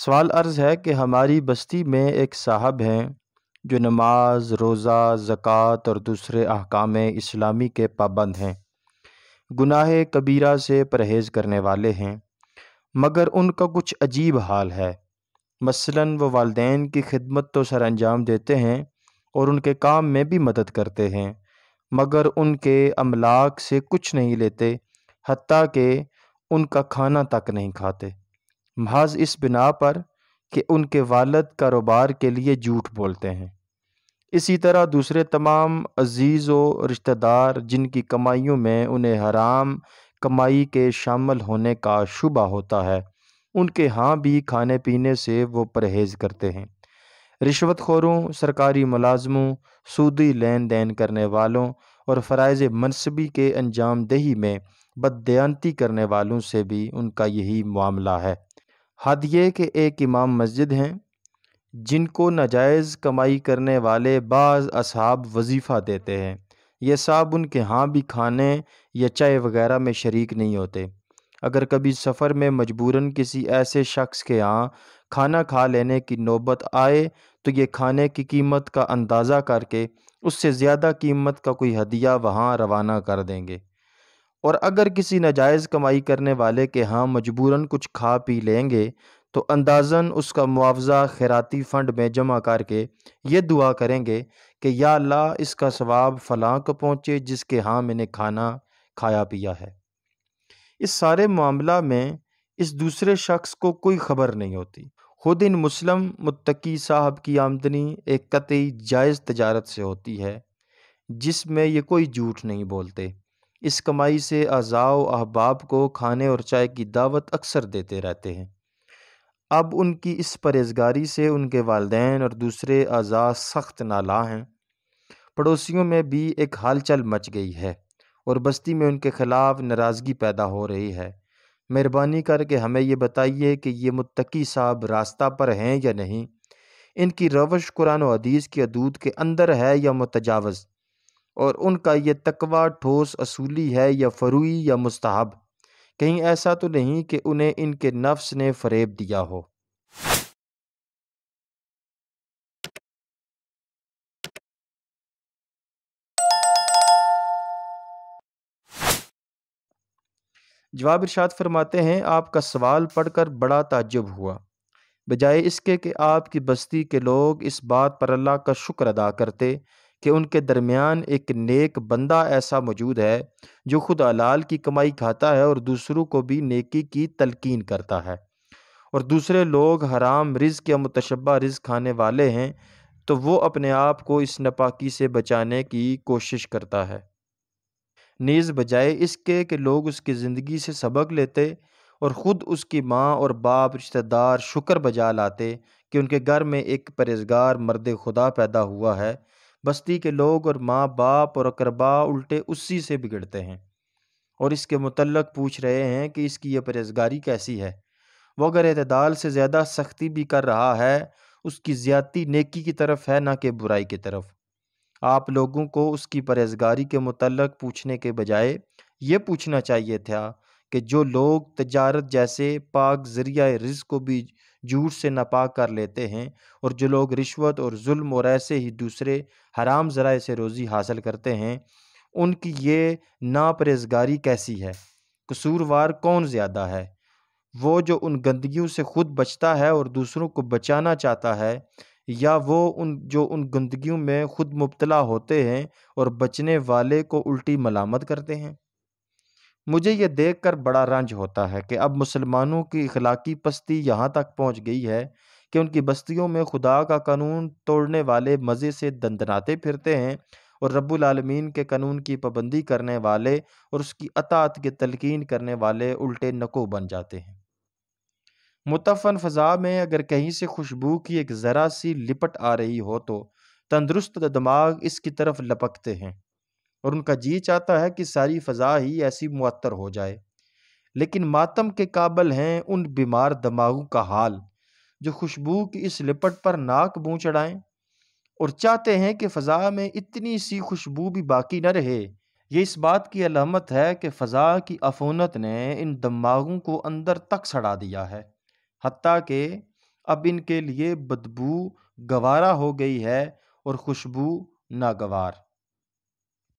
सवाल अर्ज़ है कि हमारी बस्ती में एक साहब हैं जो नमाज रोज़ा ज़क़़त और दूसरे अहकाम इस्लामी के पाबंद हैं गुनाह कबीरा से परहेज़ करने वाले हैं मगर उनका कुछ अजीब हाल है मसलन वो वालदेन की खिदमत तो सर अंजाम देते हैं और उनके काम में भी मदद करते हैं मगर उनके अमलाक से कुछ नहीं लेते हती कि उनका खाना तक नहीं खाते महज इस बिना पर कि उनके वालद कारोबार के लिए झूठ बोलते हैं इसी तरह दूसरे तमाम अजीज़ व रिश्तेदार जिनकी कमाइयों में उन्हें हराम कमाई के शामिल होने का शुबा होता है उनके हाँ भी खाने पीने से वो परहेज़ करते हैं रिश्वत खोरों सरकारी मुलाजमों सूदी लेन देन करने वालों और फ़रज़ मनसबी के अंजाम दही में बददयांती करने वालों से भी उनका यही मामला है हद ये कि एक इमाम मस्जिद हैं जिनको नाजायज़ कमाई करने वाले बाज़ असहाब वजीफ़ा देते हैं ये साहब उनके यहाँ भी खाने या चाय वगैरह में शरीक नहीं होते अगर कभी सफ़र में मजबूरन किसी ऐसे शख्स के यहाँ खाना खा लेने की नौबत आए तो ये खाने की कीमत का अंदाज़ा करके उससे ज़्यादा कीमत का कोई हदिया वहाँ रवाना कर देंगे और अगर किसी नाजायज़ कमाई करने वाले के यहाँ मजबूरन कुछ खा पी लेंगे तो अंदाजन उसका मुआवजा खैराती फ़ंड में जमा करके ये दुआ करेंगे कि या अल्लाह इसका सवाब फलां को पहुँचे जिसके यहाँ मैंने खाना खाया पिया है इस सारे मामला में इस दूसरे शख्स को कोई ख़बर नहीं होती खुद इन मुस्लिम मुत्तकी साहब की आमदनी एक कतई जायज़ तजारत से होती है जिसमें ये कोई झूठ नहीं बोलते इस कमाई से आज़ाव अहबाब को खाने और चाय की दावत अक्सर देते रहते हैं अब उनकी इस परहेजगारी से उनके वालदेन और दूसरे अज़ा सख्त नाला हैं पड़ोसियों में भी एक हालचल मच गई है और बस्ती में उनके ख़िलाफ़ नाराज़गी पैदा हो रही है मेहरबानी करके हमें ये बताइए कि ये मुत्तकी साहब रास्ता पर हैं या नहीं इनकी रवश कुरान हदीस के हदूद के अंदर है या मुतजावज और उनका ये तकवा ठोस असूली है या फरूई या मुस्तहब कहीं ऐसा तो नहीं कि उन्हें इनके नफ्स ने फरेब दिया हो जवाब इरशाद फरमाते हैं आपका सवाल पढ़कर बड़ा ताज्जुब हुआ बजाय इसके कि आपकी बस्ती के लोग इस बात पर अल्लाह का शुक्र अदा करते कि उनके दरमियान एक नेक बंदा ऐसा मौजूद है जो खुद अलाल की कमाई खाता है और दूसरों को भी नेकी की तलकिन करता है और दूसरे लोग हराम रिज़ या मुतशबा रिज़ खाने वाले हैं तो वो अपने आप को इस नपाकी से बचाने की कोशिश करता है नीज़ बजाय इसके कि लोग उसकी ज़िंदगी से सबक लेते और ख़ुद उसकी माँ और बाप रिश्तेदार शुक्र बजा लाते कि उनके घर में एक परहेजगार मर्द खुदा पैदा हुआ है बस्ती के लोग और माँ बाप और अकरबा उल्टे उसी से बिगड़ते हैं और इसके मतलब पूछ रहे हैं कि इसकी यह परहेजगारी कैसी है वह अगर अतदाल से ज़्यादा सख्ती भी कर रहा है उसकी ज़्यादती नेकी की तरफ है ना कि बुराई की तरफ आप लोगों को उसकी परहेजगारी के मतलब पूछने के बजाय ये पूछना चाहिए था कि जो लोग तजारत जैसे पाक ज़रिया रिज़ को भी झूठ से नापाक कर लेते हैं और जो लोग रिश्वत और जुल्म और ऐसे ही दूसरे हराम ज़राए से रोज़ी हासिल करते हैं उनकी ये नापरेजगारी कैसी है कसूरवार कौन ज़्यादा है वो जो उन गंदगियों से खुद बचता है और दूसरों को बचाना चाहता है या वो उन जो उन गंदगियों में खुद मुबतला होते हैं और बचने वाले को उल्टी मलामत करते हैं मुझे देख देखकर बड़ा रंज होता है कि अब मुसलमानों की इखलाकी पस्ती यहाँ तक पहुँच गई है कि उनकी बस्तियों में खुदा का कानून तोड़ने वाले मज़े से दंदनाते फिरते हैं और रब्बुल आलमीन के कानून की पाबंदी करने वाले और उसकी अतात की तलकिन करने वाले उल्टे नको बन जाते हैं मुतफ़न फ़ज़ा में अगर कहीं से खुशबू की एक ज़रा सी लिपट आ रही हो तो तंदरुस्त दिमाग इसकी तरफ लपकते हैं और उनका जी चाहता है कि सारी फ़ज़ा ही ऐसी मअतर हो जाए लेकिन मातम के काबल हैं उन बीमार दमागों का हाल जो खुशबू की इस लिपट पर नाक बूँ चढ़ाएँ और चाहते हैं कि फ़ज़ा में इतनी सी खुशबू भी बाकी न रहे ये इस बात की अलामत है कि फ़ज़ा की अफूनत ने इन दमागों को अंदर तक सड़ा दिया है हती कि अब इनके लिए बदबू गवारा हो गई है और खुशबू नागवार